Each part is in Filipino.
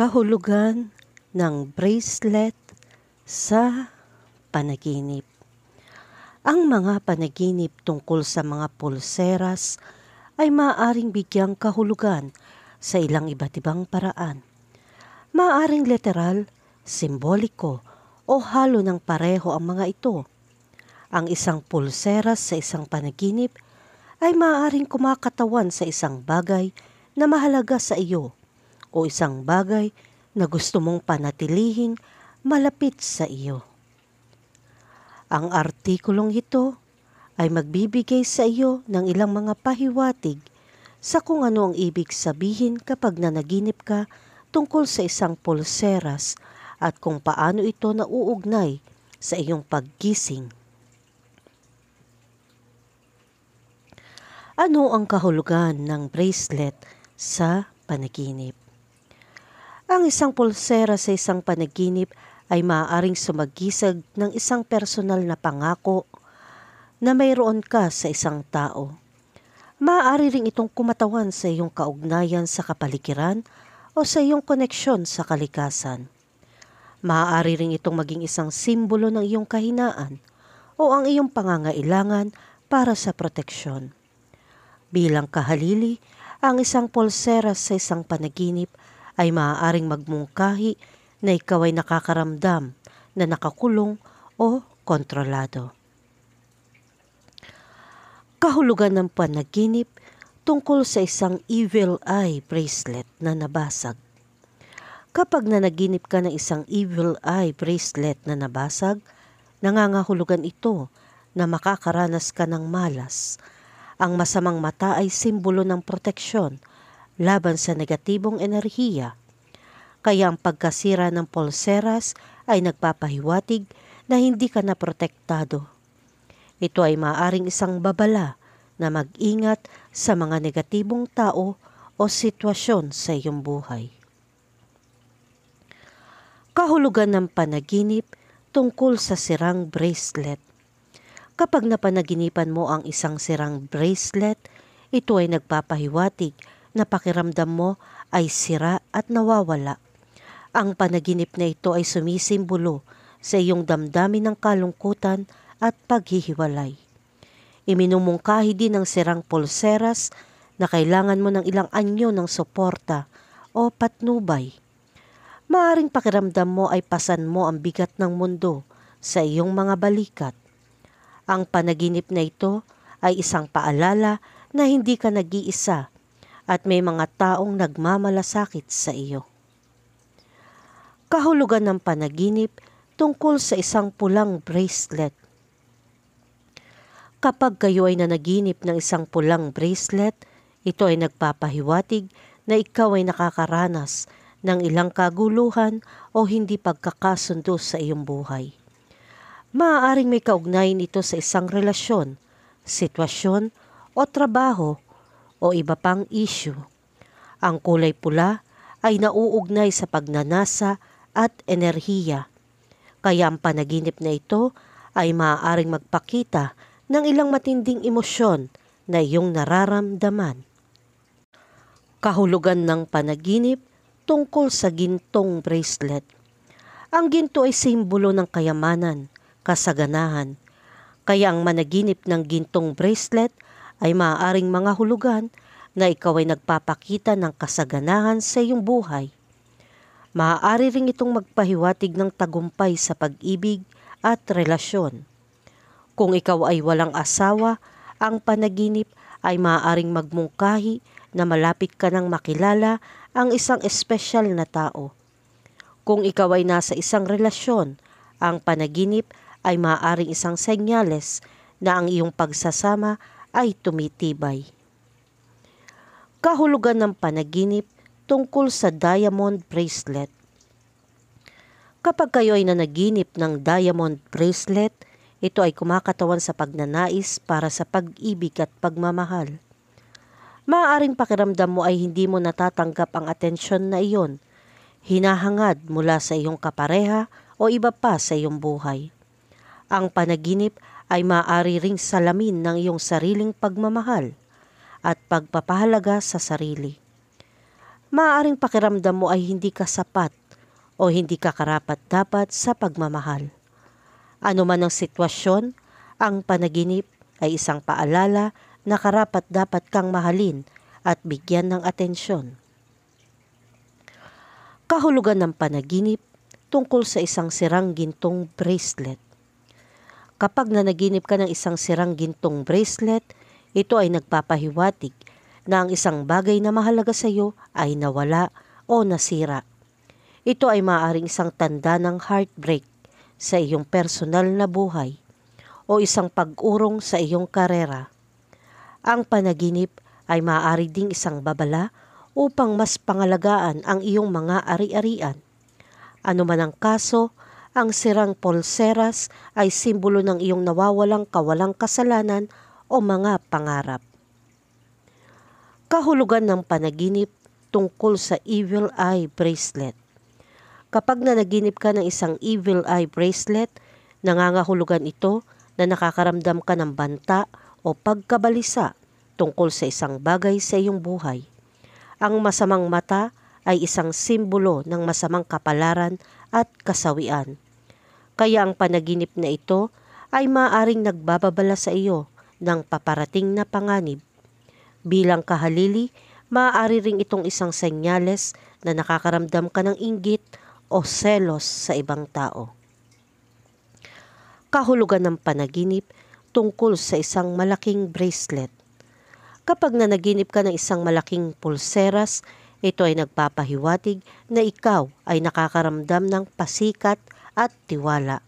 kahulugan ng bracelet sa panaginip. Ang mga panaginip tungkol sa mga pulseras ay maaring bigyang kahulugan sa ilang iba't ibang paraan. Maaring literal, simboliko, o halo ng pareho ang mga ito. Ang isang pulseras sa isang panaginip ay maaring kumakatawan sa isang bagay na mahalaga sa iyo o isang bagay na gusto mong panatilihin malapit sa iyo. Ang artikulong ito ay magbibigay sa iyo ng ilang mga pahiwatig sa kung ano ang ibig sabihin kapag nanaginip ka tungkol sa isang pulseras at kung paano ito nauugnay sa iyong paggising. Ano ang kahulugan ng bracelet sa panaginip? Ang isang pulsera sa isang panaginip ay maaaring sumagisag ng isang personal na pangako na mayroon ka sa isang tao. Maaari ring itong kumatawan sa iyong kaugnayan sa kapaligiran o sa iyong koneksyon sa kalikasan. Maaari ring itong maging isang simbolo ng iyong kahinaan o ang iyong pangangailangan para sa proteksyon. Bilang kahalili, ang isang polsera sa isang panaginip ay maaaring magmungkahi na ikaw ay nakakaramdam na nakakulong o kontrolado. Kahulugan ng panaginip tungkol sa isang evil eye bracelet na nabasag. Kapag nanaginip ka ng isang evil eye bracelet na nabasag, nangangahulugan ito na makakaranas ka ng malas. Ang masamang mata ay simbolo ng proteksyon laban sa negatibong enerhiya. Kaya ang pagkasira ng pulseras ay nagpapahiwatig na hindi ka na protektado. Ito ay maaring isang babala na mag-ingat sa mga negatibong tao o sitwasyon sa iyong buhay. Kahulugan ng panaginip tungkol sa sirang bracelet. Kapag napanaginipan mo ang isang sirang bracelet, ito ay nagpapahiwatig na pakiramdam mo ay sira at nawawala. Ang panaginip na ito ay sumisimbolo sa iyong damdamin ng kalungkutan at paghihiwalay. Iminumungkahi din ang sirang pulseras na kailangan mo ng ilang anyo ng suporta o patnubay. Maaring pakiramdam mo ay pasan mo ang bigat ng mundo sa iyong mga balikat. Ang panaginip na ito ay isang paalala na hindi ka nag-iisa at may mga taong nagmamalasakit sa iyo. Kahulugan ng panaginip tungkol sa isang pulang bracelet. Kapag kayo ay nanaginip ng isang pulang bracelet, ito ay nagpapahiwatig na ikaw ay nakakaranas ng ilang kaguluhan o hindi pagkakasundo sa iyong buhay. Maaaring may kaugnayan ito sa isang relasyon, sitwasyon o trabaho o iba pang isyu. Ang kulay pula ay nauugnay sa pagnanasa at enerhiya. Kaya ang panaginip na ito ay maaaring magpakita ng ilang matinding emosyon na iyong nararamdaman. Kahulugan ng panaginip tungkol sa gintong bracelet. Ang ginto ay simbolo ng kayamanan, kasaganahan. Kaya ang managinip ng gintong bracelet ay maaaring mga hulugan na ikaw ay nagpapakita ng kasaganahan sa iyong buhay. Maaari ring itong magpahiwatig ng tagumpay sa pag-ibig at relasyon. Kung ikaw ay walang asawa, ang panaginip ay maaaring magmungkahi na malapit ka ng makilala ang isang espesyal na tao. Kung ikaw ay nasa isang relasyon, ang panaginip ay maaaring isang senyales na ang iyong pagsasama ay tumitibay. Kahulugan ng panaginip tungkol sa diamond bracelet. Kapag kayo ay nanaginip ng diamond bracelet, ito ay kumakatawan sa pagnanais para sa pag-ibig at pagmamahal. Maaaring pakiramdam mo ay hindi mo natatanggap ang atensyon na iyon, hinahangad mula sa iyong kapareha o iba pa sa iyong buhay. Ang panaginip ay maaari ring salamin ng iyong sariling pagmamahal at pagpapahalaga sa sarili. Maaaring pakiramdam mo ay hindi ka sapat o hindi ka karapat-dapat sa pagmamahal. Ano man ang sitwasyon, ang panaginip ay isang paalala na karapat-dapat kang mahalin at bigyan ng atensyon. Kahulugan ng panaginip tungkol sa isang sirang gintong bracelet. Kapag nanaginip ka ng isang sirang gintong bracelet, ito ay nagpapahiwatig na ang isang bagay na mahalaga sa iyo ay nawala o nasira. Ito ay maaaring isang tanda ng heartbreak sa iyong personal na buhay o isang pag-urong sa iyong karera. Ang panaginip ay maaari ding isang babala upang mas pangalagaan ang iyong mga ari-arian. Ano man ang kaso, ang sirang polseras ay simbolo ng iyong nawawalang kawalang kasalanan o mga pangarap. Kahulugan ng panaginip tungkol sa evil eye bracelet. Kapag nanaginip ka ng isang evil eye bracelet, nangangahulugan ito na nakakaramdam ka ng banta o pagkabalisa tungkol sa isang bagay sa iyong buhay. Ang masamang mata ay isang simbolo ng masamang kapalaran at kasawian. Kaya ang panaginip na ito ay maaring nagbababala sa iyo ng paparating na panganib. Bilang kahalili, maaari ring itong isang senyales na nakakaramdam ka ng inggit o selos sa ibang tao. Kahulugan ng panaginip tungkol sa isang malaking bracelet. Kapag nanaginip ka ng isang malaking pulseras ito ay nagpapahiwatig na ikaw ay nakakaramdam ng pasikat at tiwala.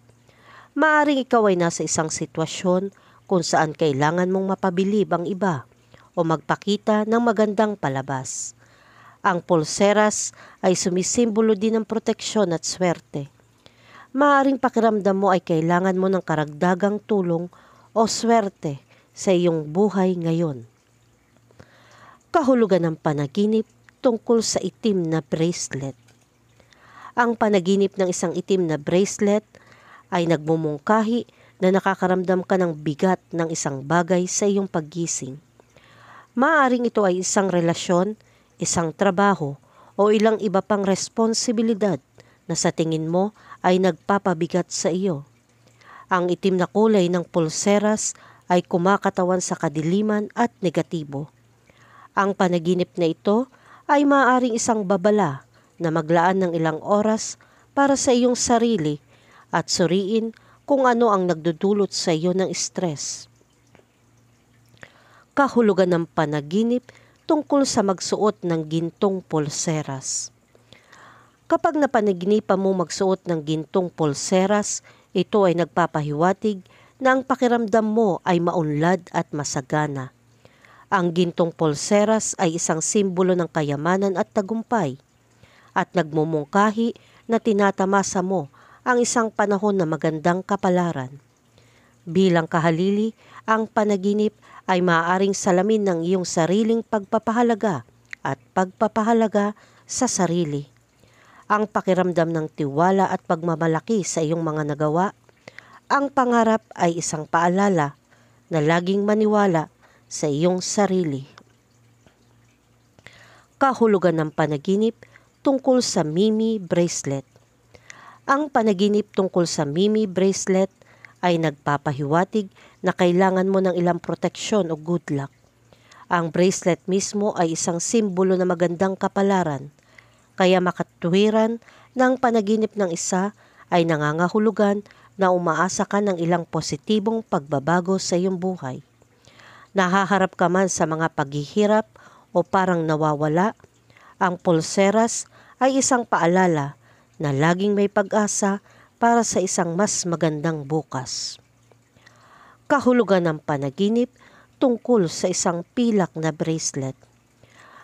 Maaring ikaw ay nasa isang sitwasyon kung saan kailangan mong mapabilib ang iba o magpakita ng magandang palabas. Ang pulseras ay sumisimbolo din ng proteksyon at swerte. Maaring pakiramdam mo ay kailangan mo ng karagdagang tulong o swerte sa iyong buhay ngayon. Kahulugan ng panaginip tungkol sa itim na bracelet. Ang panaginip ng isang itim na bracelet ay nagmumungkahi na nakakaramdam ka ng bigat ng isang bagay sa iyong paggising. Maaring ito ay isang relasyon, isang trabaho, o ilang iba pang responsibilidad na sa tingin mo ay nagpapabigat sa iyo. Ang itim na kulay ng pulseras ay kumakatawan sa kadiliman at negatibo. Ang panaginip na ito ay maaaring isang babala na maglaan ng ilang oras para sa iyong sarili at suriin kung ano ang nagdudulot sa iyo ng stress. Kahulugan ng panaginip tungkol sa magsuot ng gintong pulseras. Kapag napanaginipan mo magsuot ng gintong pulseras, ito ay nagpapahiwatig na ang pakiramdam mo ay maunlad at masagana. Ang gintong polseras ay isang simbolo ng kayamanan at tagumpay at nagmumungkahi na tinatamasa mo ang isang panahon na magandang kapalaran. Bilang kahalili, ang panaginip ay maaaring salamin ng iyong sariling pagpapahalaga at pagpapahalaga sa sarili. Ang pakiramdam ng tiwala at pagmamalaki sa iyong mga nagawa, ang pangarap ay isang paalala na laging maniwala sa iyong sarili. Kahulugan ng panaginip tungkol sa Mimi Bracelet Ang panaginip tungkol sa Mimi Bracelet ay nagpapahiwatig na kailangan mo ng ilang proteksyon o good luck. Ang bracelet mismo ay isang simbolo na magandang kapalaran, kaya makatwiran ng panaginip ng isa ay nangangahulugan na umaasa ka ng ilang positibong pagbabago sa iyong buhay nahaharap ka man sa mga paghihirap o parang nawawala, ang pulseras ay isang paalala na laging may pag-asa para sa isang mas magandang bukas. Kahulugan ng panaginip tungkol sa isang pilak na bracelet.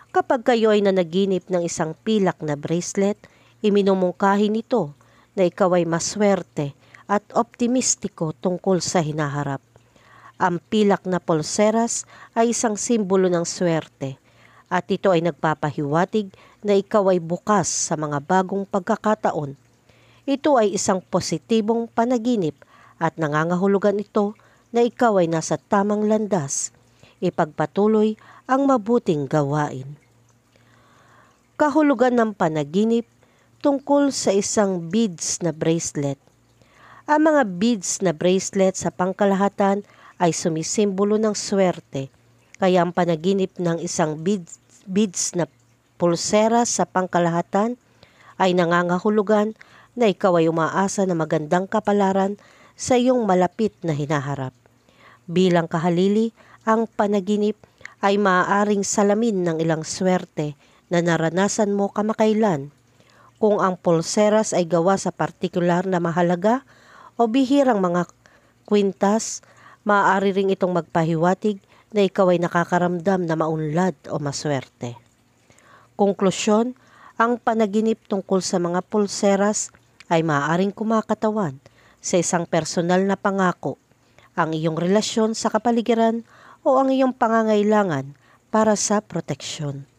Kapag kayo ay nanaginip ng isang pilak na bracelet, iminumungkahi nito na ikaw ay maswerte at optimistiko tungkol sa hinaharap. Ang pilak na pulseras ay isang simbolo ng swerte at ito ay nagpapahiwatig na ikaw ay bukas sa mga bagong pagkakataon. Ito ay isang positibong panaginip at nangangahulugan ito na ikaw ay nasa tamang landas. Ipagpatuloy ang mabuting gawain. Kahulugan ng panaginip tungkol sa isang beads na bracelet. Ang mga beads na bracelet sa pangkalahatan ay sumisimbolo ng swerte, kaya ang panaginip ng isang beads, beads na pulsera sa pangkalahatan ay nangangahulugan na ikaw ay umaasa na magandang kapalaran sa iyong malapit na hinaharap. Bilang kahalili, ang panaginip ay maaaring salamin ng ilang swerte na naranasan mo kamakailan. Kung ang pulseras ay gawa sa partikular na mahalaga o bihirang mga kwintas maaari ring itong magpahiwatig na ikaw ay nakakaramdam na maunlad o maswerte. Konklusyon, ang panaginip tungkol sa mga pulseras ay maaaring kumakatawan sa isang personal na pangako, ang iyong relasyon sa kapaligiran o ang iyong pangangailangan para sa proteksyon.